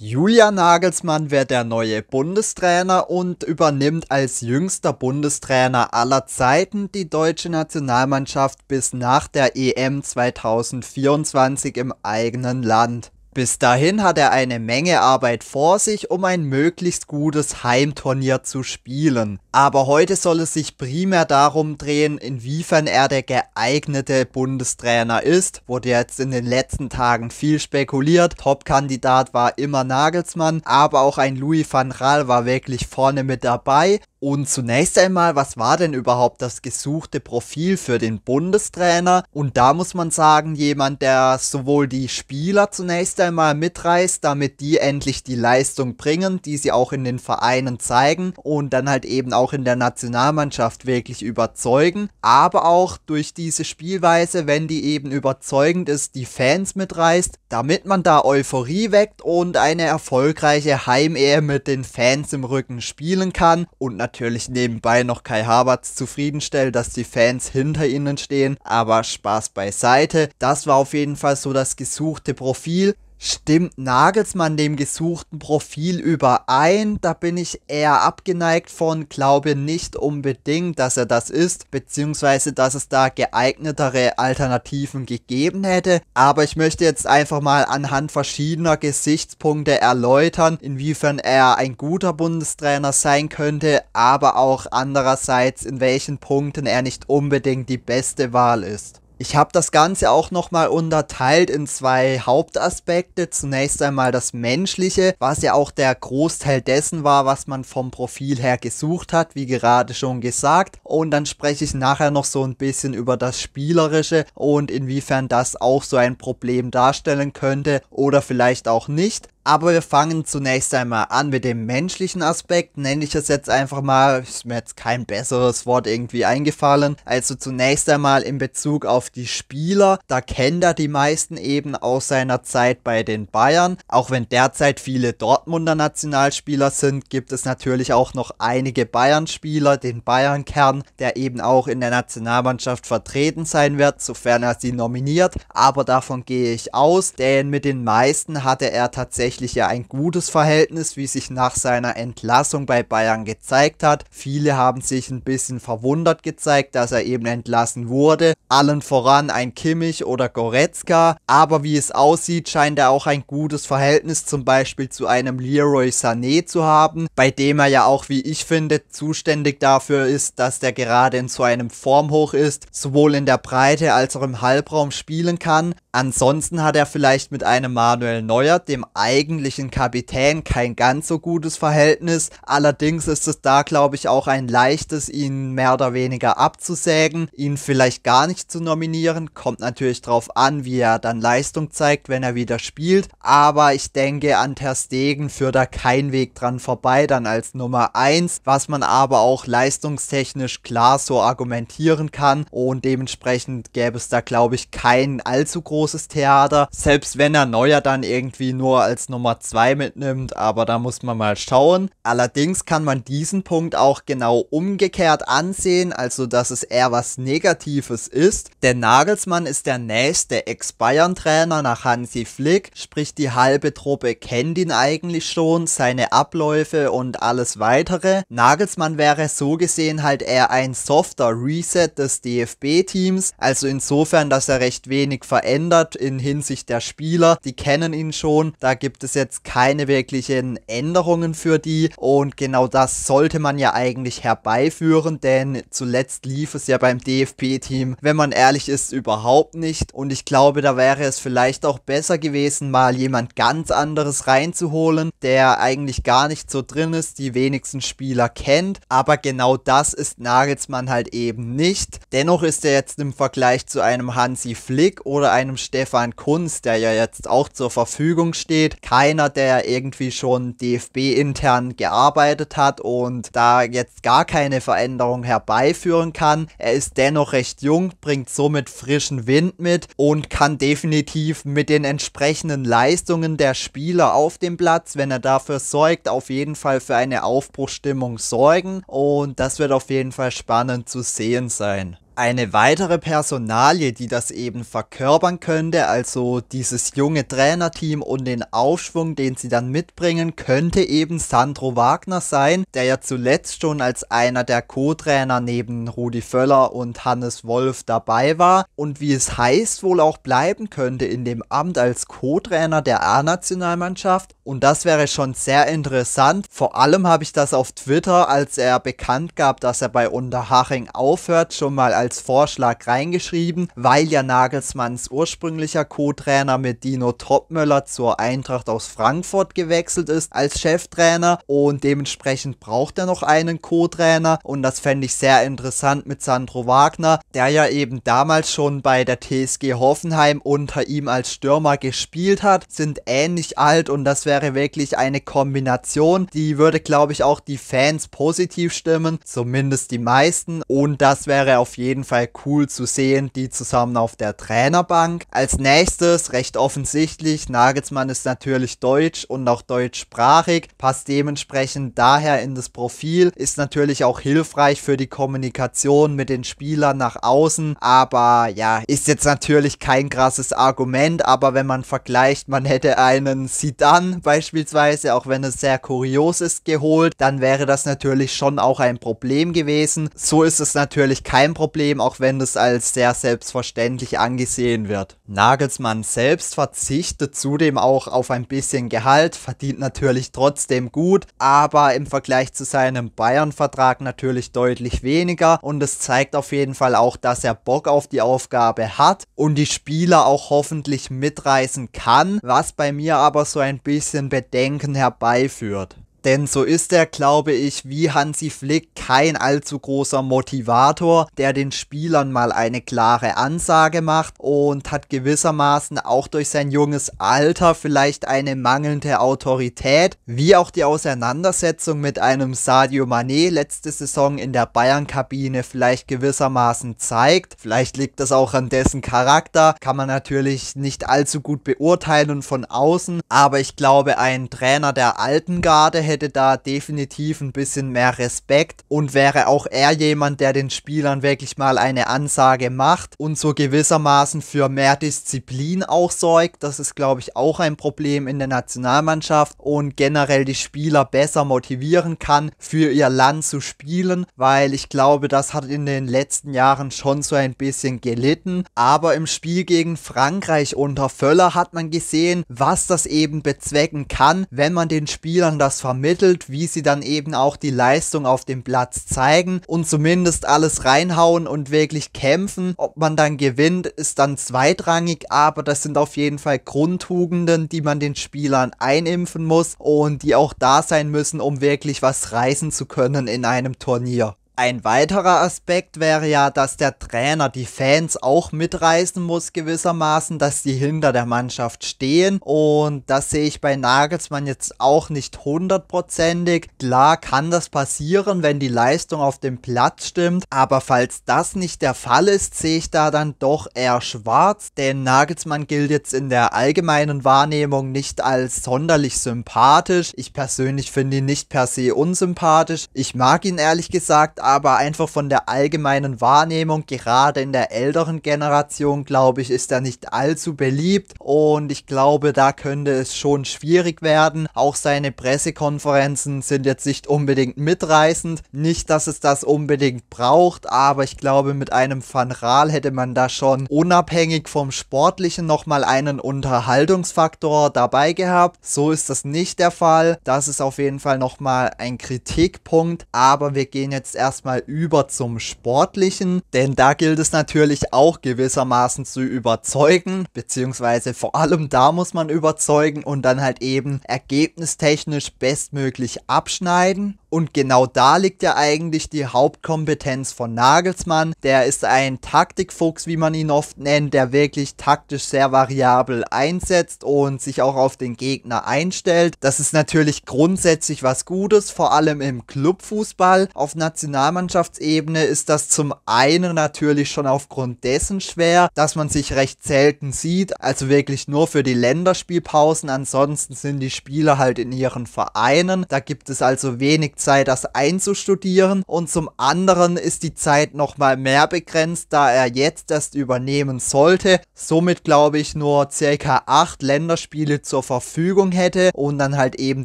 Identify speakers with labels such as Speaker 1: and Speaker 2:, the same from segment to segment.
Speaker 1: Julian Nagelsmann wird der neue Bundestrainer und übernimmt als jüngster Bundestrainer aller Zeiten die deutsche Nationalmannschaft bis nach der EM 2024 im eigenen Land. Bis dahin hat er eine Menge Arbeit vor sich, um ein möglichst gutes Heimturnier zu spielen. Aber heute soll es sich primär darum drehen, inwiefern er der geeignete Bundestrainer ist. Wurde jetzt in den letzten Tagen viel spekuliert. Top-Kandidat war immer Nagelsmann, aber auch ein Louis van Raal war wirklich vorne mit dabei. Und zunächst einmal, was war denn überhaupt das gesuchte Profil für den Bundestrainer? Und da muss man sagen, jemand, der sowohl die Spieler zunächst einmal mitreißt, damit die endlich die Leistung bringen, die sie auch in den Vereinen zeigen und dann halt eben auch in der Nationalmannschaft wirklich überzeugen, aber auch durch diese Spielweise, wenn die eben überzeugend ist, die Fans mitreißt, damit man da Euphorie weckt und eine erfolgreiche Heimehe mit den Fans im Rücken spielen kann und natürlich nebenbei noch Kai Havertz zufriedenstellt, dass die Fans hinter ihnen stehen, aber Spaß beiseite. Das war auf jeden Fall so das gesuchte Profil. Stimmt Nagelsmann dem gesuchten Profil überein? Da bin ich eher abgeneigt von, glaube nicht unbedingt, dass er das ist, beziehungsweise dass es da geeignetere Alternativen gegeben hätte. Aber ich möchte jetzt einfach mal anhand verschiedener Gesichtspunkte erläutern, inwiefern er ein guter Bundestrainer sein könnte, aber auch andererseits in welchen Punkten er nicht unbedingt die beste Wahl ist. Ich habe das Ganze auch nochmal unterteilt in zwei Hauptaspekte. Zunächst einmal das Menschliche, was ja auch der Großteil dessen war, was man vom Profil her gesucht hat, wie gerade schon gesagt. Und dann spreche ich nachher noch so ein bisschen über das Spielerische und inwiefern das auch so ein Problem darstellen könnte oder vielleicht auch nicht. Aber wir fangen zunächst einmal an mit dem menschlichen Aspekt, nenne ich es jetzt einfach mal, ist mir jetzt kein besseres Wort irgendwie eingefallen. Also zunächst einmal in Bezug auf die Spieler, da kennt er die meisten eben aus seiner Zeit bei den Bayern. Auch wenn derzeit viele Dortmunder Nationalspieler sind, gibt es natürlich auch noch einige Bayern-Spieler, den Bayern-Kern, der eben auch in der Nationalmannschaft vertreten sein wird, sofern er sie nominiert. Aber davon gehe ich aus, denn mit den meisten hatte er tatsächlich tatsächlich ja ein gutes Verhältnis, wie sich nach seiner Entlassung bei Bayern gezeigt hat. Viele haben sich ein bisschen verwundert gezeigt, dass er eben entlassen wurde. Allen voran ein Kimmich oder Goretzka. Aber wie es aussieht, scheint er auch ein gutes Verhältnis zum Beispiel zu einem Leroy Sané zu haben, bei dem er ja auch, wie ich finde, zuständig dafür ist, dass der gerade in so einem Formhoch ist, sowohl in der Breite als auch im Halbraum spielen kann. Ansonsten hat er vielleicht mit einem Manuel Neuer, dem eigentlichen eigentlichen Kapitän kein ganz so gutes Verhältnis. Allerdings ist es da, glaube ich, auch ein leichtes, ihn mehr oder weniger abzusägen, ihn vielleicht gar nicht zu nominieren. Kommt natürlich drauf an, wie er dann Leistung zeigt, wenn er wieder spielt. Aber ich denke, an Ter Stegen führt da kein Weg dran vorbei, dann als Nummer 1, was man aber auch leistungstechnisch klar so argumentieren kann. Und dementsprechend gäbe es da, glaube ich, kein allzu großes Theater. Selbst wenn er Neuer dann irgendwie nur als Nummer 2 mitnimmt, aber da muss man mal schauen. Allerdings kann man diesen Punkt auch genau umgekehrt ansehen, also dass es eher was Negatives ist, denn Nagelsmann ist der nächste Ex-Bayern-Trainer nach Hansi Flick, sprich die halbe Truppe kennt ihn eigentlich schon, seine Abläufe und alles weitere. Nagelsmann wäre so gesehen halt eher ein softer Reset des DFB-Teams, also insofern, dass er recht wenig verändert in Hinsicht der Spieler, die kennen ihn schon, da gibt gibt es jetzt keine wirklichen Änderungen für die und genau das sollte man ja eigentlich herbeiführen, denn zuletzt lief es ja beim DFB-Team, wenn man ehrlich ist, überhaupt nicht und ich glaube, da wäre es vielleicht auch besser gewesen, mal jemand ganz anderes reinzuholen, der eigentlich gar nicht so drin ist, die wenigsten Spieler kennt, aber genau das ist Nagelsmann halt eben nicht. Dennoch ist er jetzt im Vergleich zu einem Hansi Flick oder einem Stefan Kunz, der ja jetzt auch zur Verfügung steht, keiner, der irgendwie schon DFB-intern gearbeitet hat und da jetzt gar keine Veränderung herbeiführen kann. Er ist dennoch recht jung, bringt somit frischen Wind mit und kann definitiv mit den entsprechenden Leistungen der Spieler auf dem Platz, wenn er dafür sorgt, auf jeden Fall für eine Aufbruchstimmung sorgen und das wird auf jeden Fall spannend zu sehen sein eine weitere Personalie, die das eben verkörpern könnte, also dieses junge Trainerteam und den Aufschwung, den sie dann mitbringen, könnte eben Sandro Wagner sein, der ja zuletzt schon als einer der Co-Trainer neben Rudi Völler und Hannes Wolf dabei war und wie es heißt, wohl auch bleiben könnte in dem Amt als Co-Trainer der A-Nationalmannschaft und das wäre schon sehr interessant. Vor allem habe ich das auf Twitter, als er bekannt gab, dass er bei Unterhaching aufhört, schon mal als als Vorschlag reingeschrieben, weil ja Nagelsmanns ursprünglicher Co-Trainer mit Dino Topmöller zur Eintracht aus Frankfurt gewechselt ist als Cheftrainer und dementsprechend braucht er noch einen Co-Trainer und das fände ich sehr interessant mit Sandro Wagner, der ja eben damals schon bei der TSG Hoffenheim unter ihm als Stürmer gespielt hat, sind ähnlich alt und das wäre wirklich eine Kombination, die würde glaube ich auch die Fans positiv stimmen, zumindest die meisten und das wäre auf jeden jeden Fall cool zu sehen, die zusammen auf der Trainerbank. Als nächstes, recht offensichtlich, Nagelsmann ist natürlich deutsch und auch deutschsprachig, passt dementsprechend daher in das Profil, ist natürlich auch hilfreich für die Kommunikation mit den Spielern nach außen, aber ja, ist jetzt natürlich kein krasses Argument, aber wenn man vergleicht, man hätte einen Sidan beispielsweise, auch wenn es sehr kurios ist, geholt, dann wäre das natürlich schon auch ein Problem gewesen. So ist es natürlich kein Problem Problem, auch wenn das als sehr selbstverständlich angesehen wird. Nagelsmann selbst verzichtet zudem auch auf ein bisschen Gehalt, verdient natürlich trotzdem gut, aber im Vergleich zu seinem Bayern-Vertrag natürlich deutlich weniger und es zeigt auf jeden Fall auch, dass er Bock auf die Aufgabe hat und die Spieler auch hoffentlich mitreißen kann, was bei mir aber so ein bisschen Bedenken herbeiführt. Denn so ist er, glaube ich, wie Hansi Flick kein allzu großer Motivator, der den Spielern mal eine klare Ansage macht und hat gewissermaßen auch durch sein junges Alter vielleicht eine mangelnde Autorität, wie auch die Auseinandersetzung mit einem Sadio Mané letzte Saison in der Bayern-Kabine vielleicht gewissermaßen zeigt. Vielleicht liegt das auch an dessen Charakter, kann man natürlich nicht allzu gut beurteilen von außen, aber ich glaube, ein Trainer der alten Garde hätte da definitiv ein bisschen mehr Respekt und wäre auch er jemand, der den Spielern wirklich mal eine Ansage macht und so gewissermaßen für mehr Disziplin auch sorgt. Das ist, glaube ich, auch ein Problem in der Nationalmannschaft und generell die Spieler besser motivieren kann, für ihr Land zu spielen, weil ich glaube, das hat in den letzten Jahren schon so ein bisschen gelitten. Aber im Spiel gegen Frankreich unter Völler hat man gesehen, was das eben bezwecken kann, wenn man den Spielern das vermittelt vermittelt, wie sie dann eben auch die Leistung auf dem Platz zeigen und zumindest alles reinhauen und wirklich kämpfen. Ob man dann gewinnt, ist dann zweitrangig, aber das sind auf jeden Fall Grundtugenden, die man den Spielern einimpfen muss und die auch da sein müssen, um wirklich was reißen zu können in einem Turnier. Ein weiterer Aspekt wäre ja, dass der Trainer die Fans auch mitreißen muss gewissermaßen, dass sie hinter der Mannschaft stehen und das sehe ich bei Nagelsmann jetzt auch nicht hundertprozentig. Klar kann das passieren, wenn die Leistung auf dem Platz stimmt, aber falls das nicht der Fall ist, sehe ich da dann doch eher schwarz, denn Nagelsmann gilt jetzt in der allgemeinen Wahrnehmung nicht als sonderlich sympathisch. Ich persönlich finde ihn nicht per se unsympathisch. Ich mag ihn ehrlich gesagt aber einfach von der allgemeinen Wahrnehmung, gerade in der älteren Generation, glaube ich, ist er nicht allzu beliebt und ich glaube, da könnte es schon schwierig werden. Auch seine Pressekonferenzen sind jetzt nicht unbedingt mitreißend. Nicht, dass es das unbedingt braucht, aber ich glaube, mit einem Van Raal hätte man da schon unabhängig vom Sportlichen nochmal einen Unterhaltungsfaktor dabei gehabt. So ist das nicht der Fall. Das ist auf jeden Fall nochmal ein Kritikpunkt, aber wir gehen jetzt erst erstmal über zum Sportlichen, denn da gilt es natürlich auch gewissermaßen zu überzeugen, beziehungsweise vor allem da muss man überzeugen und dann halt eben ergebnistechnisch bestmöglich abschneiden. Und genau da liegt ja eigentlich die Hauptkompetenz von Nagelsmann. Der ist ein Taktikfuchs, wie man ihn oft nennt, der wirklich taktisch sehr variabel einsetzt und sich auch auf den Gegner einstellt. Das ist natürlich grundsätzlich was Gutes, vor allem im Clubfußball. Auf Nationalmannschaftsebene ist das zum einen natürlich schon aufgrund dessen schwer, dass man sich recht selten sieht, also wirklich nur für die Länderspielpausen. Ansonsten sind die Spieler halt in ihren Vereinen. Da gibt es also wenig berechtigt sei, das einzustudieren und zum anderen ist die Zeit nochmal mehr begrenzt, da er jetzt erst übernehmen sollte. Somit glaube ich nur ca. 8 Länderspiele zur Verfügung hätte und dann halt eben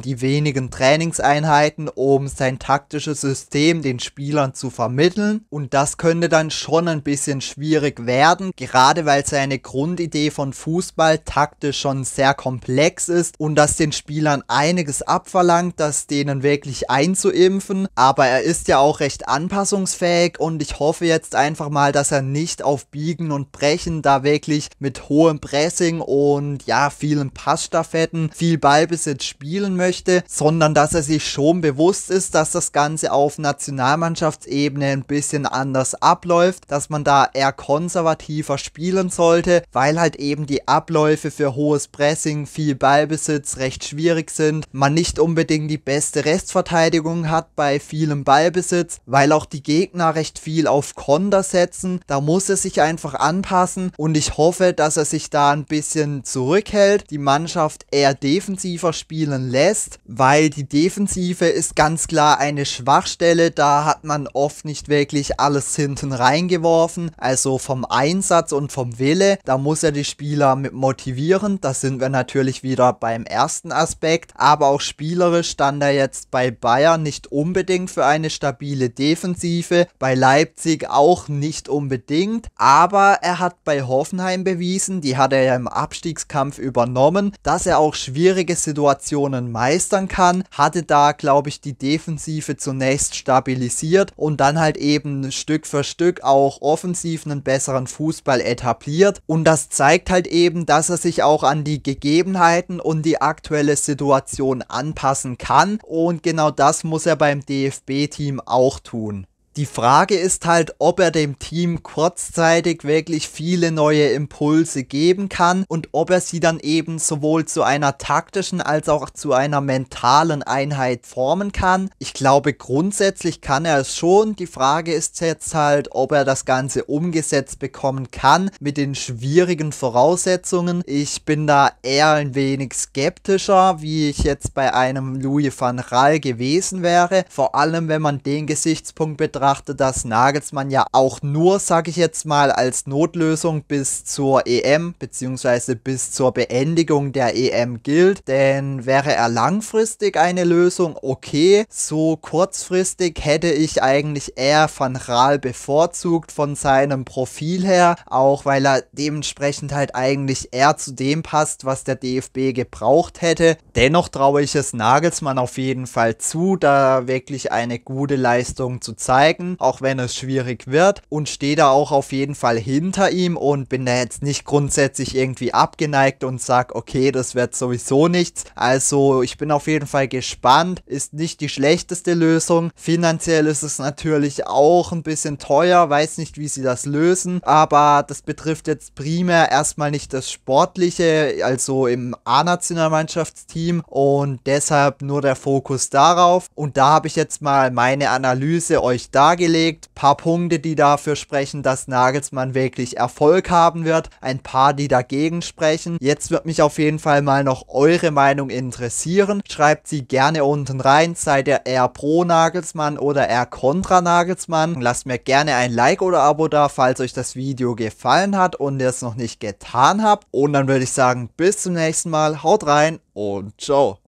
Speaker 1: die wenigen Trainingseinheiten, um sein taktisches System den Spielern zu vermitteln. Und das könnte dann schon ein bisschen schwierig werden, gerade weil seine Grundidee von Fußball taktisch schon sehr komplex ist und das den Spielern einiges abverlangt, das denen wirklich einzubauen zu impfen, aber er ist ja auch recht anpassungsfähig und ich hoffe jetzt einfach mal, dass er nicht auf Biegen und Brechen da wirklich mit hohem Pressing und ja, vielen Passstaffetten, viel Ballbesitz spielen möchte, sondern dass er sich schon bewusst ist, dass das Ganze auf Nationalmannschaftsebene ein bisschen anders abläuft, dass man da eher konservativer spielen sollte, weil halt eben die Abläufe für hohes Pressing, viel Ballbesitz recht schwierig sind, man nicht unbedingt die beste Restverteidigung Vorstellungen hat bei vielem Ballbesitz, weil auch die Gegner recht viel auf Konter setzen. Da muss er sich einfach anpassen und ich hoffe, dass er sich da ein bisschen zurückhält, die Mannschaft eher defensiver spielen lässt, weil die Defensive ist ganz klar eine Schwachstelle. Da hat man oft nicht wirklich alles hinten reingeworfen, also vom Einsatz und vom Wille. Da muss er die Spieler mit motivieren. Da sind wir natürlich wieder beim ersten Aspekt, aber auch spielerisch stand er jetzt bei Bayern nicht unbedingt für eine stabile Defensive, bei Leipzig auch nicht unbedingt, aber er hat bei Hoffenheim bewiesen, die hat er ja im Abstiegskampf übernommen, dass er auch schwierige Situationen meistern kann, hatte da, glaube ich, die Defensive zunächst stabilisiert und dann halt eben Stück für Stück auch offensiv einen besseren Fußball etabliert und das zeigt halt eben, dass er sich auch an die Gegebenheiten und die aktuelle Situation anpassen kann und genau das muss muss er beim DFB-Team auch tun. Die Frage ist halt, ob er dem Team kurzzeitig wirklich viele neue Impulse geben kann und ob er sie dann eben sowohl zu einer taktischen als auch zu einer mentalen Einheit formen kann. Ich glaube, grundsätzlich kann er es schon. Die Frage ist jetzt halt, ob er das Ganze umgesetzt bekommen kann mit den schwierigen Voraussetzungen. Ich bin da eher ein wenig skeptischer, wie ich jetzt bei einem Louis van Raal gewesen wäre. Vor allem, wenn man den Gesichtspunkt betrachtet, betrachte, dass Nagelsmann ja auch nur, sage ich jetzt mal, als Notlösung bis zur EM bzw. bis zur Beendigung der EM gilt. Denn wäre er langfristig eine Lösung, okay. So kurzfristig hätte ich eigentlich eher Van Raal bevorzugt von seinem Profil her, auch weil er dementsprechend halt eigentlich eher zu dem passt, was der DFB gebraucht hätte. Dennoch traue ich es Nagelsmann auf jeden Fall zu, da wirklich eine gute Leistung zu zeigen. Sacken, auch wenn es schwierig wird und stehe da auch auf jeden Fall hinter ihm und bin da jetzt nicht grundsätzlich irgendwie abgeneigt und sage, okay, das wird sowieso nichts. Also ich bin auf jeden Fall gespannt, ist nicht die schlechteste Lösung. Finanziell ist es natürlich auch ein bisschen teuer, weiß nicht, wie sie das lösen, aber das betrifft jetzt primär erstmal nicht das Sportliche, also im A-Nationalmannschaftsteam und deshalb nur der Fokus darauf und da habe ich jetzt mal meine Analyse euch da dargelegt, paar Punkte, die dafür sprechen, dass Nagelsmann wirklich Erfolg haben wird, ein paar, die dagegen sprechen. Jetzt wird mich auf jeden Fall mal noch eure Meinung interessieren. Schreibt sie gerne unten rein, seid ihr eher pro Nagelsmann oder eher kontra Nagelsmann. Lasst mir gerne ein Like oder Abo da, falls euch das Video gefallen hat und ihr es noch nicht getan habt. Und dann würde ich sagen, bis zum nächsten Mal, haut rein und ciao.